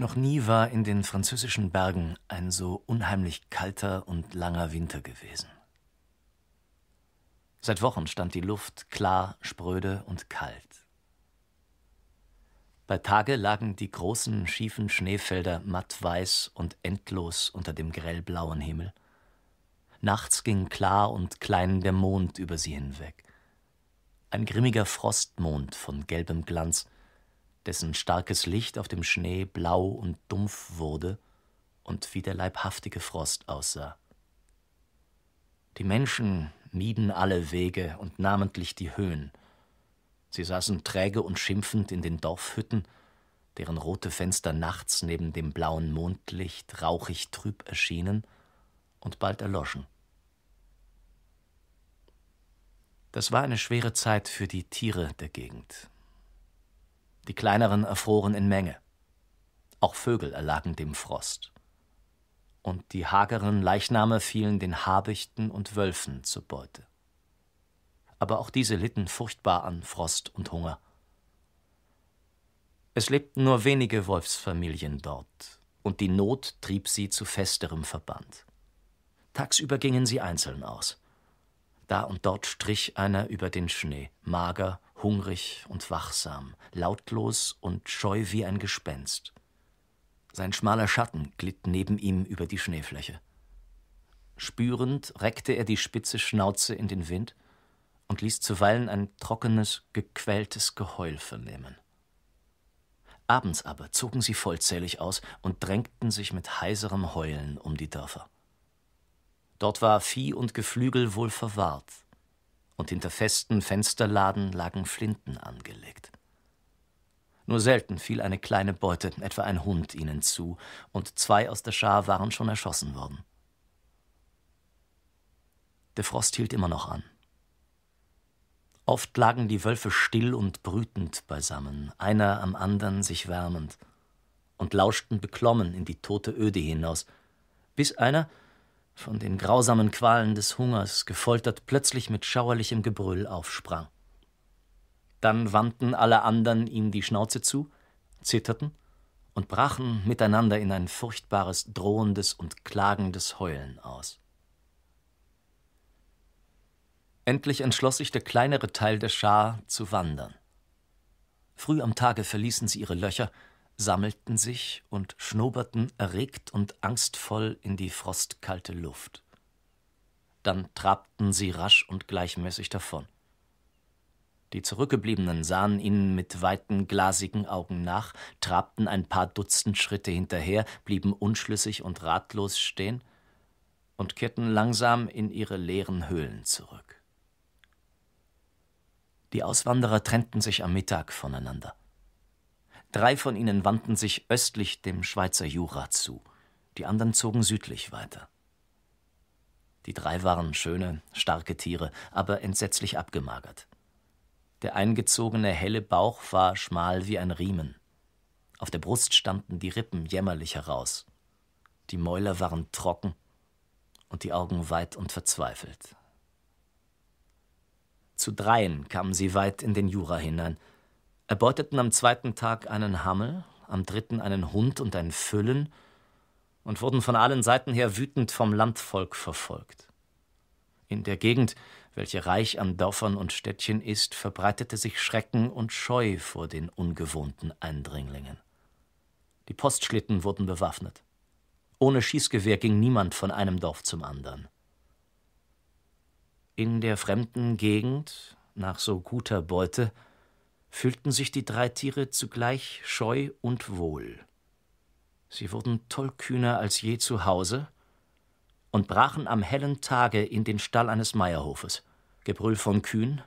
Noch nie war in den französischen Bergen ein so unheimlich kalter und langer Winter gewesen. Seit Wochen stand die Luft klar, spröde und kalt. Bei Tage lagen die großen, schiefen Schneefelder mattweiß und endlos unter dem grellblauen Himmel. Nachts ging klar und klein der Mond über sie hinweg. Ein grimmiger Frostmond von gelbem Glanz, dessen starkes Licht auf dem Schnee blau und dumpf wurde und wie der leibhaftige Frost aussah. Die Menschen mieden alle Wege und namentlich die Höhen. Sie saßen träge und schimpfend in den Dorfhütten, deren rote Fenster nachts neben dem blauen Mondlicht rauchig trüb erschienen und bald erloschen. Das war eine schwere Zeit für die Tiere der Gegend. Die kleineren erfroren in Menge. Auch Vögel erlagen dem Frost. Und die hageren Leichname fielen den Habichten und Wölfen zur Beute. Aber auch diese litten furchtbar an Frost und Hunger. Es lebten nur wenige Wolfsfamilien dort, und die Not trieb sie zu festerem Verband. Tagsüber gingen sie einzeln aus. Da und dort strich einer über den Schnee, mager hungrig und wachsam, lautlos und scheu wie ein Gespenst. Sein schmaler Schatten glitt neben ihm über die Schneefläche. Spürend reckte er die spitze Schnauze in den Wind und ließ zuweilen ein trockenes, gequältes Geheul vernehmen. Abends aber zogen sie vollzählig aus und drängten sich mit heiserem Heulen um die Dörfer. Dort war Vieh und Geflügel wohl verwahrt, und hinter festen Fensterladen lagen Flinten angelegt. Nur selten fiel eine kleine Beute, etwa ein Hund, ihnen zu, und zwei aus der Schar waren schon erschossen worden. Der Frost hielt immer noch an. Oft lagen die Wölfe still und brütend beisammen, einer am anderen sich wärmend, und lauschten beklommen in die tote Öde hinaus, bis einer, von den grausamen Qualen des Hungers gefoltert, plötzlich mit schauerlichem Gebrüll aufsprang. Dann wandten alle anderen ihm die Schnauze zu, zitterten und brachen miteinander in ein furchtbares, drohendes und klagendes Heulen aus. Endlich entschloss sich der kleinere Teil der Schar zu wandern. Früh am Tage verließen sie ihre Löcher sammelten sich und schnoberten erregt und angstvoll in die frostkalte Luft. Dann trabten sie rasch und gleichmäßig davon. Die Zurückgebliebenen sahen ihnen mit weiten, glasigen Augen nach, trabten ein paar Dutzend Schritte hinterher, blieben unschlüssig und ratlos stehen und kehrten langsam in ihre leeren Höhlen zurück. Die Auswanderer trennten sich am Mittag voneinander. Drei von ihnen wandten sich östlich dem Schweizer Jura zu, die anderen zogen südlich weiter. Die drei waren schöne, starke Tiere, aber entsetzlich abgemagert. Der eingezogene helle Bauch war schmal wie ein Riemen. Auf der Brust standen die Rippen jämmerlich heraus. Die Mäuler waren trocken und die Augen weit und verzweifelt. Zu dreien kamen sie weit in den Jura hinein, erbeuteten am zweiten Tag einen Hammel, am dritten einen Hund und ein Füllen und wurden von allen Seiten her wütend vom Landvolk verfolgt. In der Gegend, welche reich an Dörfern und Städtchen ist, verbreitete sich Schrecken und Scheu vor den ungewohnten Eindringlingen. Die Postschlitten wurden bewaffnet. Ohne Schießgewehr ging niemand von einem Dorf zum anderen. In der fremden Gegend, nach so guter Beute, fühlten sich die drei Tiere zugleich scheu und wohl. Sie wurden tollkühner als je zu Hause und brachen am hellen Tage in den Stall eines Meierhofes. Gebrüll von Kühen,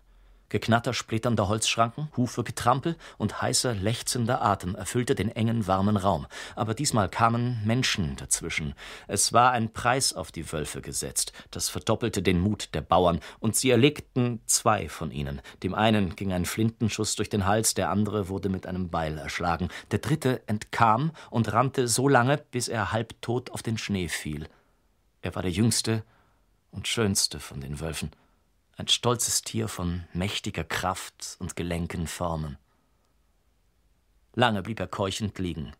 Geknatter splitternder Holzschranken, Hufe, Getrampel und heißer, lechzender Atem erfüllte den engen, warmen Raum. Aber diesmal kamen Menschen dazwischen. Es war ein Preis auf die Wölfe gesetzt. Das verdoppelte den Mut der Bauern, und sie erlegten zwei von ihnen. Dem einen ging ein Flintenschuss durch den Hals, der andere wurde mit einem Beil erschlagen. Der dritte entkam und rannte so lange, bis er halbtot auf den Schnee fiel. Er war der jüngste und schönste von den Wölfen ein stolzes Tier von mächtiger Kraft und gelenken Formen. Lange blieb er keuchend liegen.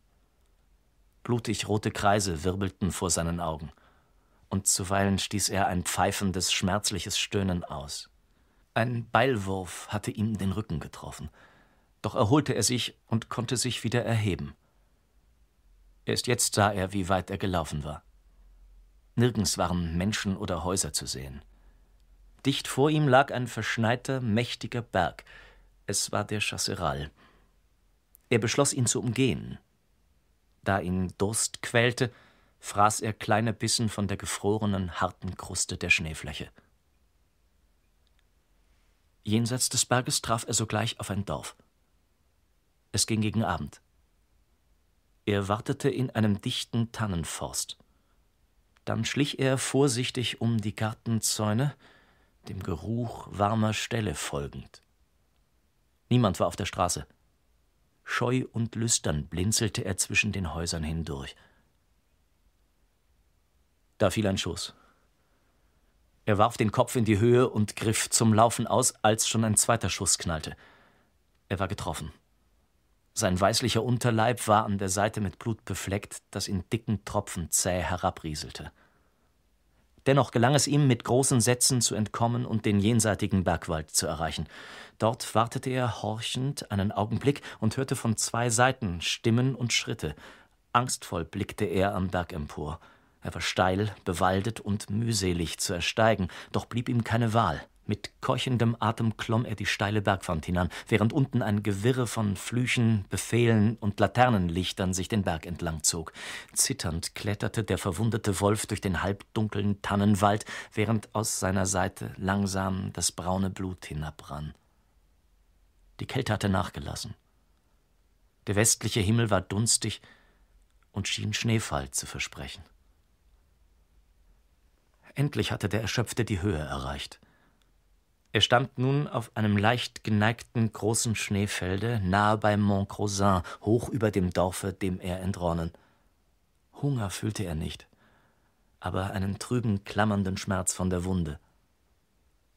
Blutig rote Kreise wirbelten vor seinen Augen, und zuweilen stieß er ein pfeifendes, schmerzliches Stöhnen aus. Ein Beilwurf hatte ihm den Rücken getroffen, doch erholte er sich und konnte sich wieder erheben. Erst jetzt sah er, wie weit er gelaufen war. Nirgends waren Menschen oder Häuser zu sehen. Dicht vor ihm lag ein verschneiter, mächtiger Berg. Es war der Chasseral. Er beschloss, ihn zu umgehen. Da ihn Durst quälte, fraß er kleine Bissen von der gefrorenen, harten Kruste der Schneefläche. Jenseits des Berges traf er sogleich auf ein Dorf. Es ging gegen Abend. Er wartete in einem dichten Tannenforst. Dann schlich er vorsichtig um die Gartenzäune, dem Geruch warmer Ställe folgend. Niemand war auf der Straße. Scheu und lüstern blinzelte er zwischen den Häusern hindurch. Da fiel ein Schuss. Er warf den Kopf in die Höhe und griff zum Laufen aus, als schon ein zweiter Schuss knallte. Er war getroffen. Sein weißlicher Unterleib war an der Seite mit Blut befleckt, das in dicken Tropfen zäh herabrieselte. Dennoch gelang es ihm, mit großen Sätzen zu entkommen und den jenseitigen Bergwald zu erreichen. Dort wartete er horchend einen Augenblick und hörte von zwei Seiten Stimmen und Schritte. Angstvoll blickte er am Berg empor. Er war steil, bewaldet und mühselig zu ersteigen, doch blieb ihm keine Wahl. Mit keuchendem Atem klomm er die steile Bergwand hinan, während unten ein Gewirre von Flüchen, Befehlen und Laternenlichtern sich den Berg entlang zog. Zitternd kletterte der verwundete Wolf durch den halbdunkeln Tannenwald, während aus seiner Seite langsam das braune Blut hinabrann. Die Kälte hatte nachgelassen. Der westliche Himmel war dunstig und schien Schneefall zu versprechen. Endlich hatte der Erschöpfte die Höhe erreicht. Er stand nun auf einem leicht geneigten großen Schneefelde nahe bei Montcrosin, hoch über dem Dorfe, dem er entronnen. Hunger fühlte er nicht, aber einen trüben, klammernden Schmerz von der Wunde.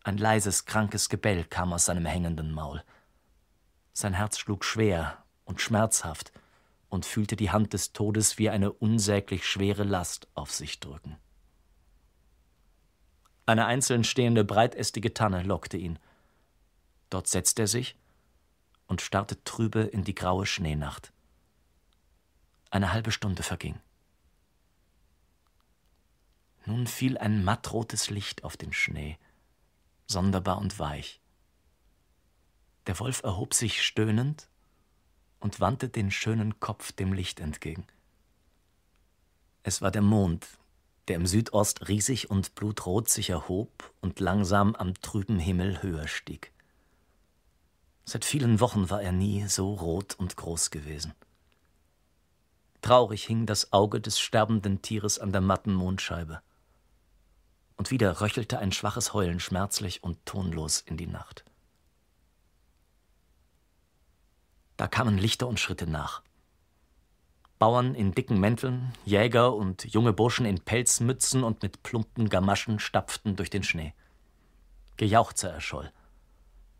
Ein leises, krankes Gebell kam aus seinem hängenden Maul. Sein Herz schlug schwer und schmerzhaft und fühlte die Hand des Todes wie eine unsäglich schwere Last auf sich drücken. Eine einzeln stehende breitästige Tanne lockte ihn. Dort setzte er sich und starrte trübe in die graue Schneenacht. Eine halbe Stunde verging. Nun fiel ein mattrotes Licht auf den Schnee, sonderbar und weich. Der Wolf erhob sich stöhnend und wandte den schönen Kopf dem Licht entgegen. Es war der Mond, der im Südost riesig und blutrot sich erhob und langsam am trüben Himmel höher stieg. Seit vielen Wochen war er nie so rot und groß gewesen. Traurig hing das Auge des sterbenden Tieres an der matten Mondscheibe. Und wieder röchelte ein schwaches Heulen schmerzlich und tonlos in die Nacht. Da kamen Lichter und Schritte nach. Bauern in dicken Mänteln, Jäger und junge Burschen in Pelzmützen und mit plumpen Gamaschen stapften durch den Schnee. Gejauchzer erscholl.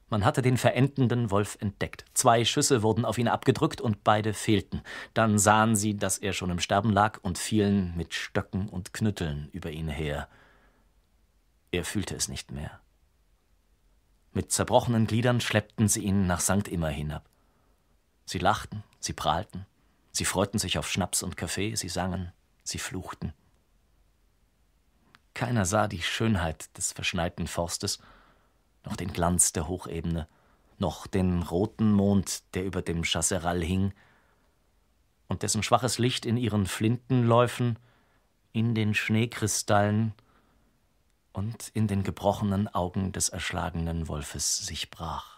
Man hatte den verendenden Wolf entdeckt. Zwei Schüsse wurden auf ihn abgedrückt und beide fehlten. Dann sahen sie, dass er schon im Sterben lag und fielen mit Stöcken und Knütteln über ihn her. Er fühlte es nicht mehr. Mit zerbrochenen Gliedern schleppten sie ihn nach St. Immer hinab. Sie lachten, sie prahlten, Sie freuten sich auf Schnaps und Kaffee, sie sangen, sie fluchten. Keiner sah die Schönheit des verschneiten Forstes, noch den Glanz der Hochebene, noch den roten Mond, der über dem Chasseral hing, und dessen schwaches Licht in ihren Flintenläufen, in den Schneekristallen und in den gebrochenen Augen des erschlagenen Wolfes sich brach.